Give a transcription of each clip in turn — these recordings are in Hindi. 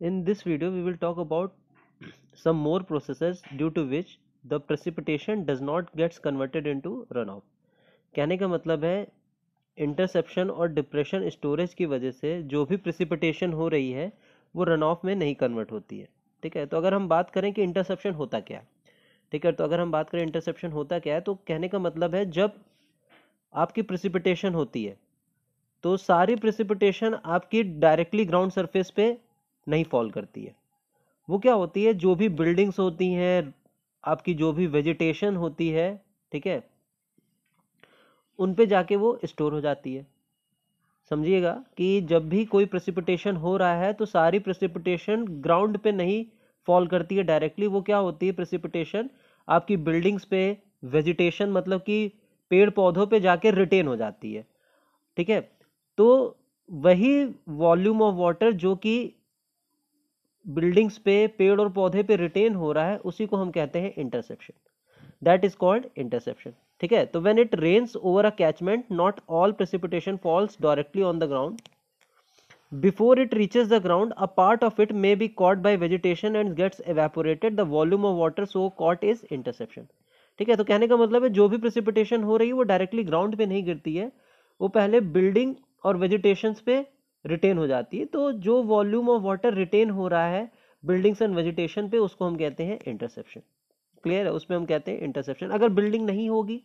in this video we will talk about some more processes due to which the precipitation does not gets converted into runoff कहने का मतलब है इंटरसेप्शन और डिप्रेशन स्टोरेज की वजह से जो भी प्रिसिपिटेशन हो रही है वो रन ऑफ में नहीं कन्वर्ट होती है ठीक है तो अगर हम बात करें कि इंटरसेप्शन होता क्या है ठीक है तो अगर हम बात करें इंटरसेप्शन होता क्या है तो कहने का मतलब है जब आपकी प्रिसिपिटेशन होती है तो सारी प्रिसिपिटेशन आपकी डायरेक्टली ग्राउंड सरफेस पे नहीं फॉल करती है वो क्या होती है जो भी बिल्डिंग्स होती हैं आपकी जो भी वेजिटेशन होती है ठीक है उन पे जाके वो स्टोर हो जाती है समझिएगा कि जब भी कोई प्रेसिपिटेशन हो रहा है तो सारी प्रेसिपिटेशन ग्राउंड पे नहीं फॉल करती है डायरेक्टली वो क्या होती है प्रेसिपिटेशन आपकी बिल्डिंग्स पे वेजिटेशन मतलब कि पेड़ पौधों पे जाके रिटेन हो जाती है ठीक है तो वही वॉल्यूम ऑफ वाटर जो कि बिल्डिंग्स पे पेड़ और पौधे पे रिटेन हो रहा है उसी को हम कहते हैं interception that is called interception ठीक है तो when it rains over a catchment not all precipitation falls directly on the ground before it reaches the ground a part of it may be caught by vegetation and gets evaporated the volume of water so caught is interception ठीक है तो कहने का मतलब है जो भी प्रेसिपिटेशन हो रही है वो डायरेक्टली ग्राउंड पे नहीं गिरती है वो पहले बिल्डिंग और वेजिटेशंस पे रिटेन हो जाती है तो जो वॉल्यूम ऑफ वाटर रिटेन हो रहा है बिल्डिंग्स एंड वेजिटेशन पे उसको हम कहते हैं इंटरसेप्शन क्लियर है उसमें हम कहते हैं इंटरसेप्शन अगर बिल्डिंग नहीं होगी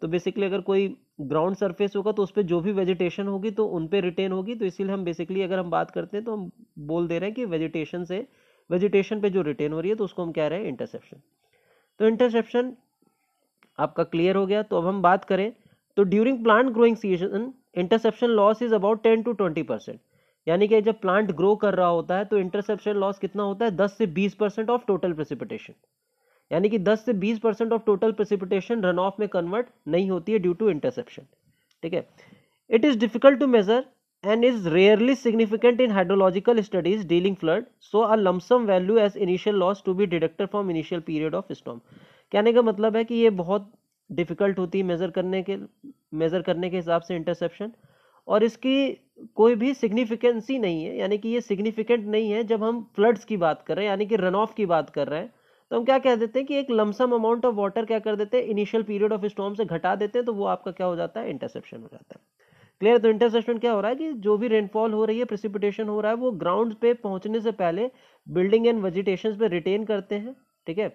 तो बेसिकली अगर कोई ग्राउंड सरफेस होगा तो उस पर जो भी वेजिटेशन होगी तो उन पर रिटेन होगी तो इसीलिए हम बेसिकली अगर हम बात करते हैं तो हम बोल दे रहे हैं कि वेजिटेशन से वेजिटेशन पे जो रिटेन हो रही है तो उसको हम कह रहे हैं इंटरसेप्शन तो इंटरसेप्शन आपका क्लियर हो गया तो अब हम बात करें तो during plant growing season interception loss is about ten to twenty percent यानी कि जब प्लांट ग्रो कर रहा होता है तो इंटरसेप्शन लॉस कितना होता है दस से बीस परसेंट ऑफ टोटल प्रेसिपिटेशन यानी कि दस से बीस percent of total precipitation run off में कन्वर्ट नहीं होती है ड्यू टू इंटरसेप्शन ठीक है it is difficult to measure and is rarely significant in hydrological studies dealing flood so are lump sum value as initial loss to be be from initial period of storm कहने का मतलब है कि ये बहुत डिफिकल्ट होती है मेज़र करने के मेज़र करने के हिसाब से इंटरसेप्शन और इसकी कोई भी सिग्निफिकेंसी नहीं है यानी कि ये सिग्निफिकेंट नहीं है जब हम फ्लड्स की बात कर रहे हैं यानी कि रन ऑफ की बात कर रहे हैं तो हम क्या कह देते हैं कि एक लमसम अमाउंट ऑफ वाटर क्या कर देते हैं इनिशियल पीरियड ऑफ स्टॉम से घटा देते हैं तो वो आपका क्या हो जाता है इंटरसेप्शन हो जाता है क्लियर तो इंटरसेप्शन क्या हो रहा है कि जो भी रेनफॉल हो रही है प्रिसिपिटेशन हो रहा है वो ग्राउंड पे पहुंचने से पहले बिल्डिंग एंड वेजिटेशन पे रिटेन करते हैं ठीक है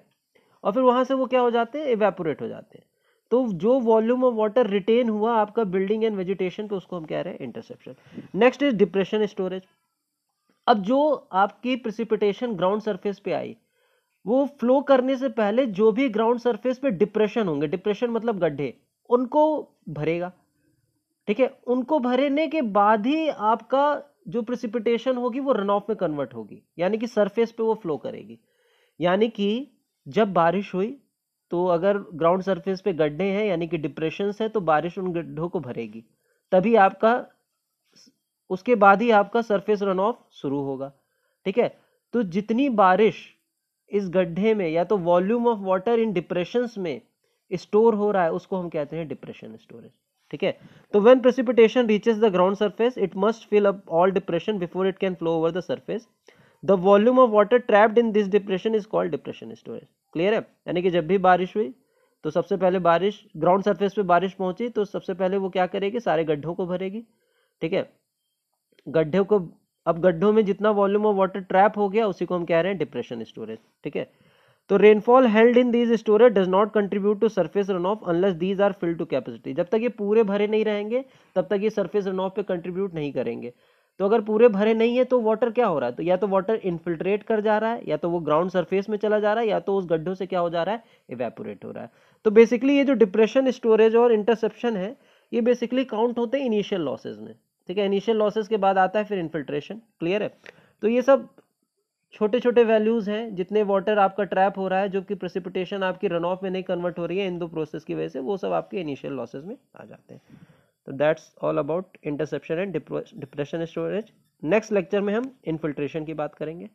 और फिर वहाँ से वो क्या हो जाते हैं एवेपोरेट हो जाते हैं तो जो वॉल्यूम ऑफ वाटर रिटेन हुआ आपका बिल्डिंग एंड वेजिटेशन पे उसको हम कह रहे हैं interception next is depression storage अब जो आपकी प्रिसिपिटेशन ग्राउंड सरफेस पे आई वो फ्लो करने से पहले जो भी ग्राउंड सरफेस पे डिप्रेशन होंगे डिप्रेशन मतलब गड्ढे उनको भरेगा ठीक है उनको भरने के बाद ही आपका जो प्रिसिपिटेशन होगी वो रन ऑफ में कन्वर्ट होगी यानी कि सरफेस पे वो फ्लो करेगी यानी कि जब बारिश हुई तो अगर ग्राउंड सरफेस पे गड्ढे हैं यानी कि डिप्रेशंस हैं तो बारिश उन गड्ढों को भरेगी तभी आपका उसके बाद ही आपका सरफेस रन ऑफ शुरू होगा ठीक है तो जितनी बारिश इस गड्ढे में या तो volume of water in depressions में स्टोर हो रहा है उसको हम कहते हैं डिप्रेशन स्टोरेज ठीक है तो when precipitation reaches the ground surface it must fill up all depression before it can flow over the surface the volume of water trapped in this depression is called depression storage clear है यानी कि जब भी बारिश हुई तो सबसे पहले बारिश ग्राउंड सरफेस पे बारिश पहुंची तो सबसे पहले वो क्या करेगी सारे गड्ढों को भरेगी ठीक है गड्ढे को अब गड्ढों में जितना वॉल्यूम ऑफ वाटर ट्रैप हो गया उसी को हम कह रहे हैं डिप्रेशन स्टोरेज ठीक है तो rainfall held in these storage does not contribute to surface run off unless these are filled to capacity जब तक ये पूरे भरे नहीं रहेंगे तब तक ये सर्फेस रन ऑफ पे कंट्रीब्यूट नहीं करेंगे तो अगर पूरे भरे नहीं है तो वाटर क्या हो रहा है तो या तो वाटर इन्फिल्ट्रेट कर जा रहा है या तो वो ग्राउंड सरफेस में चला जा रहा है या तो उस गड्ढों से क्या हो जा रहा है इवेपोरेट हो रहा है तो बेसिकली ये जो डिप्रेशन स्टोरेज और इंटरसेप्शन है ये बेसिकली काउंट होते हैं इनिशियल लॉसेज में ठीक है इनिशियल लॉसेज के बाद आता है फिर इन्फिल्ट्रेशन क्लियर है तो ये सब छोटे छोटे वैल्यूज़ हैं जितने वाटर आपका ट्रैप हो रहा है जो कि प्रेसिपिटेशन आपकी रन ऑफ में नहीं कन्वर्ट हो रही है इन दो प्रोसेस की वजह से वो सब आपके इनिशियल लॉसेज में आ जाते हैं तो that's all about interception and depression storage next lecture में हम इनफिल्ट्रेशन की बात करेंगे